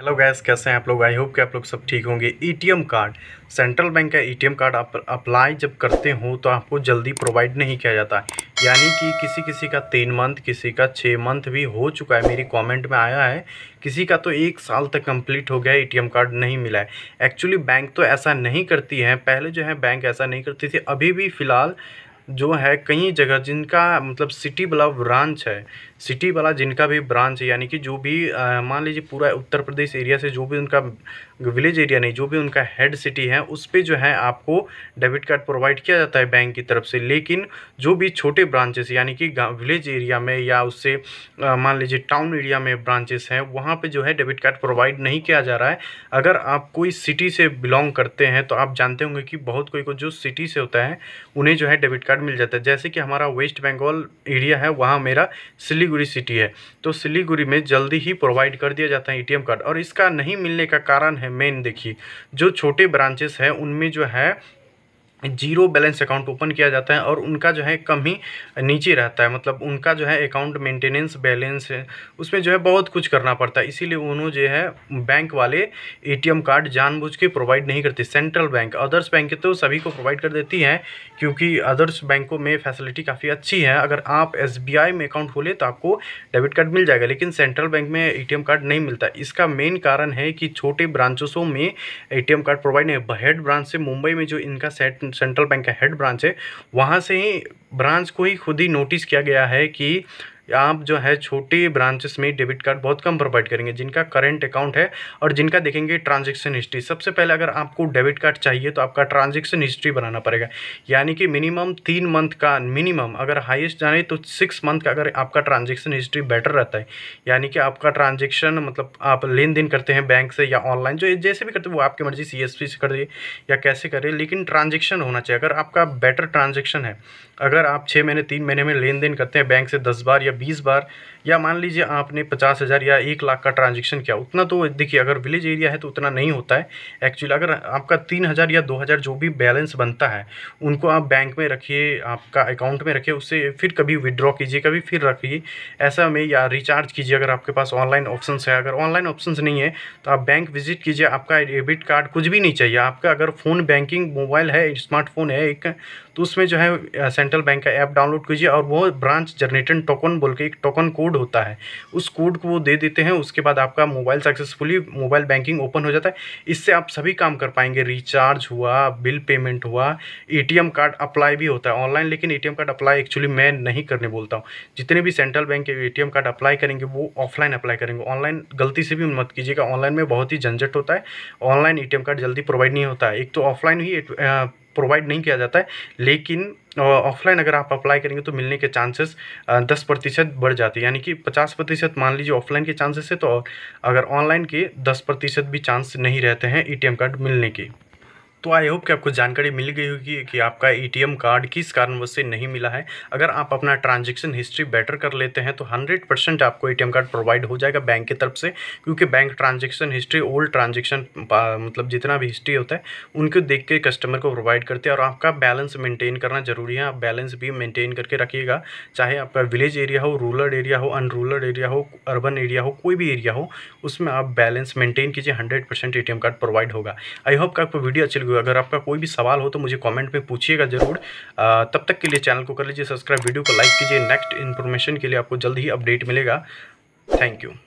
hello guys कैसे हैं आप लोग आई होप कि आप लोग सब ठीक होंगे एटीएम कार्ड सेंट्रल बैंक का एटीएम कार्ड आप अप्लाई जब करते हो तो आपको जल्दी प्रोवाइड नहीं किया जाता यानी कि किसी किसी का तीन मंथ किसी का छः मंथ भी हो चुका है मेरी कमेंट में आया है किसी का तो एक साल तक कंप्लीट हो गया एटीएम कार्ड नहीं मिला है एक्चुअली बैंक तो ऐसा नहीं करती है पहले जो है बैंक ऐसा नहीं करती थी अभी भी फ़िलहाल जो है कई जगह जिनका मतलब सिटी वाला ब्रांच है सिटी वाला जिनका भी ब्रांच है यानी कि जो भी मान लीजिए पूरा उत्तर प्रदेश एरिया से जो भी उनका विलेज एरिया नहीं जो भी उनका हेड सिटी है उस पर जो है आपको डेबिट कार्ड प्रोवाइड किया जाता है बैंक की तरफ से लेकिन जो भी छोटे ब्रांचेस यानी कि विलेज एरिया में या उससे मान लीजिए टाउन एरिया में ब्रांचेस हैं वहाँ पर जो है डेबिट कार्ड प्रोवाइड नहीं किया जा रहा है अगर आप कोई सिटी से बिलोंग करते हैं तो आप जानते होंगे कि बहुत कोई को जो सिटी से होता है उन्हें जो है डेबिट कार्ड कार्ड मिल जाता है जैसे कि हमारा वेस्ट बंगाल एरिया है वहाँ मेरा सिलीगुड़ी सिटी है तो सिलीगुड़ी में जल्दी ही प्रोवाइड कर दिया जाता है एटीएम कार्ड और इसका नहीं मिलने का कारण है मेन देखिए जो छोटे ब्रांचेस हैं उनमें जो है जीरो बैलेंस अकाउंट ओपन किया जाता है और उनका जो है कम ही नीचे रहता है मतलब उनका जो है अकाउंट मेंटेनेंस बैलेंस है उसमें जो है बहुत कुछ करना पड़ता है इसीलिए उन्होंने जो है बैंक वाले एटीएम कार्ड जानबूझ के प्रोवाइड नहीं करते सेंट्रल बैंक अदर्स बैंक तो सभी को प्रोवाइड कर देती हैं क्योंकि अदर्स बैंकों में फैसिलिटी काफ़ी अच्छी है अगर आप एस में अकाउंट खोले तो आपको डेबिट कार्ड मिल जाएगा लेकिन सेंट्रल बैंक में ए कार्ड नहीं मिलता इसका मेन कारण है कि छोटे ब्रांचों में ए कार्ड प्रोवाइड नहीं हेड ब्रांच से मुंबई में जो इनका सेट सेंट्रल बैंक का हेड ब्रांच है वहाँ से ही ब्रांच को ही खुद ही नोटिस किया गया है कि आप जो है छोटी ब्रांचेस में डेबिट कार्ड बहुत कम प्रोवाइड करेंगे जिनका करेंट अकाउंट है और जिनका देखेंगे ट्रांजेक्शन हिस्ट्री सबसे पहले अगर आपको डेबिट कार्ड चाहिए तो आपका ट्रांजेक्शन हिस्ट्री बनाना पड़ेगा यानी कि मिनिमम तीन मंथ का मिनिमम अगर हाईएस्ट जाने तो सिक्स मंथ का अगर आपका ट्रांजेक्शन हिस्ट्री बेटर रहता है यानी कि आपका ट्रांजेक्शन मतलब आप लेन देन करते हैं बैंक से या ऑनलाइन जो जैसे भी करते हैं वो आपकी मर्जी सी से करिए या कैसे करिए लेकिन ट्रांजेक्शन होना चाहिए अगर आपका बेटर ट्रांजेक्शन है अगर आप छः महीने तीन महीने में लेन देन करते हैं बैंक से दस बार या बीस बार या मान लीजिए आपने पचास हज़ार या एक लाख का ट्रांजेक्शन किया उतना तो देखिए अगर विलेज एरिया है तो उतना नहीं होता है एक्चुअली अगर आपका तीन हज़ार या दो हज़ार जो भी बैलेंस बनता है उनको आप बैंक में रखिए आपका अकाउंट में रखिए उससे फिर कभी विड्रॉ कीजिए कभी फिर रखिए ऐसा में या रिचार्ज कीजिए अगर आपके पास ऑनलाइन ऑप्शन है अगर ऑनलाइन ऑप्शन नहीं है तो आप बैंक विजिट कीजिए आपका डेबिट कार्ड कुछ भी नहीं चाहिए आपका अगर फ़ोन बैंकिंग मोबाइल है स्मार्टफोन है एक तो उसमें जो है सेंट्रल बैंक का ऐप डाउनलोड कीजिए और वो ब्रांच जनरेटेड टोकन बोल के एक टोकन कोड होता है उस कोड को वो दे देते हैं उसके बाद आपका mobile successfully mobile banking open हो जाता है इससे आप सभी काम कर पाएंगे रिचार्ज हुआ बिल पेमेंट हुआ ए कार्ड अप्लाई भी होता है ऑनलाइन लेकिन ए कार्ड अप्लाई एक्चुअली मैं नहीं करने बोलता हूँ जितने भी सेंट्रल बैंक के ए कार्ड अप्लाई करेंगे वो ऑफलाइन अप्लाई करेंगे ऑनलाइन गलती से भी मत कीजिएगा ऑनलाइन में बहुत ही झंझट होता है ऑनलाइन ए कार्ड जल्दी प्रोवाइड नहीं होता है एक तो ऑफलाइन ही प्रोवाइड नहीं किया जाता है लेकिन ऑफलाइन अगर आप अप्लाई करेंगे तो मिलने के चांसेस दस प्रतिशत बढ़ जाते हैं यानी कि पचास प्रतिशत मान लीजिए ऑफलाइन के चांसेस है तो अगर ऑनलाइन के दस प्रतिशत भी चांस नहीं रहते हैं ए कार्ड मिलने के तो आई होप कि आपको जानकारी मिल गई होगी कि आपका एटीएम कार्ड किस कारणवश से नहीं मिला है अगर आप अपना ट्रांजेक्शन हिस्ट्री बेटर कर लेते हैं तो हंड्रेड परसेंट आपको एटीएम कार्ड प्रोवाइड हो जाएगा बैंक की तरफ से क्योंकि bank transaction history old transaction मतलब जितना भी हिस्ट्री होता है उनको देख के कस्टमर को प्रोवाइड करते हैं और आपका बैलेंस मेंटेन करना जरूरी है आप बैलेंस भी मेंटेन करके रखिएगा चाहे आपका विलेज एरिया हो रूरल एरिया हो अनरूरल एरिया हो अर्बन एरिया हो कोई भी एरिया हो उसमें आप बैलेंस मेंटेन कीजिए हंड्रेड परसेंट कार्ड प्रोवाइड होगा आई होप का आपको वीडियो अच्छी लगी वीडियो अगर आपका कोई भी सवाल हो तो मुझे कॉमेंट में पूछिएगा ज़रूर तब तक के लिए चैनल को कर लीजिए सब्सक्राइब वीडियो को लाइक कीजिए नेक्स्ट इन्फॉर्मेशन के लिए आपको जल्द ही अपडेट मिलेगा थैंक यू